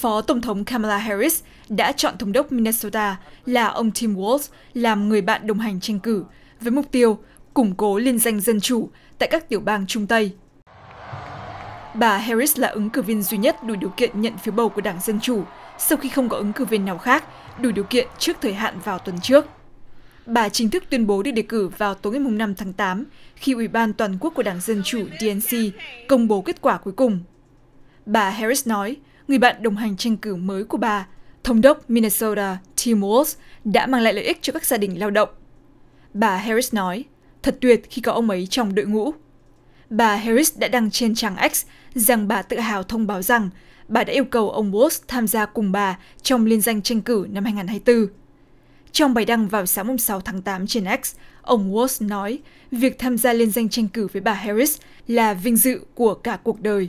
Phó Tổng thống Kamala Harris đã chọn Thống đốc Minnesota là ông Tim Walz làm người bạn đồng hành tranh cử với mục tiêu củng cố liên danh dân chủ tại các tiểu bang Trung Tây. Bà Harris là ứng cử viên duy nhất đủ điều kiện nhận phiếu bầu của Đảng Dân Chủ sau khi không có ứng cử viên nào khác đủ điều kiện trước thời hạn vào tuần trước. Bà chính thức tuyên bố được đề cử vào tối ngày 5 tháng 8 khi Ủy ban Toàn quốc của Đảng Dân Chủ DNC công bố kết quả cuối cùng. Bà Harris nói, người bạn đồng hành tranh cử mới của bà, thống đốc Minnesota Tim Walz đã mang lại lợi ích cho các gia đình lao động. Bà Harris nói, thật tuyệt khi có ông ấy trong đội ngũ. Bà Harris đã đăng trên trang X rằng bà tự hào thông báo rằng bà đã yêu cầu ông Walz tham gia cùng bà trong liên danh tranh cử năm 2024. Trong bài đăng vào sáng 6 tháng 8 trên X, ông Walz nói việc tham gia liên danh tranh cử với bà Harris là vinh dự của cả cuộc đời.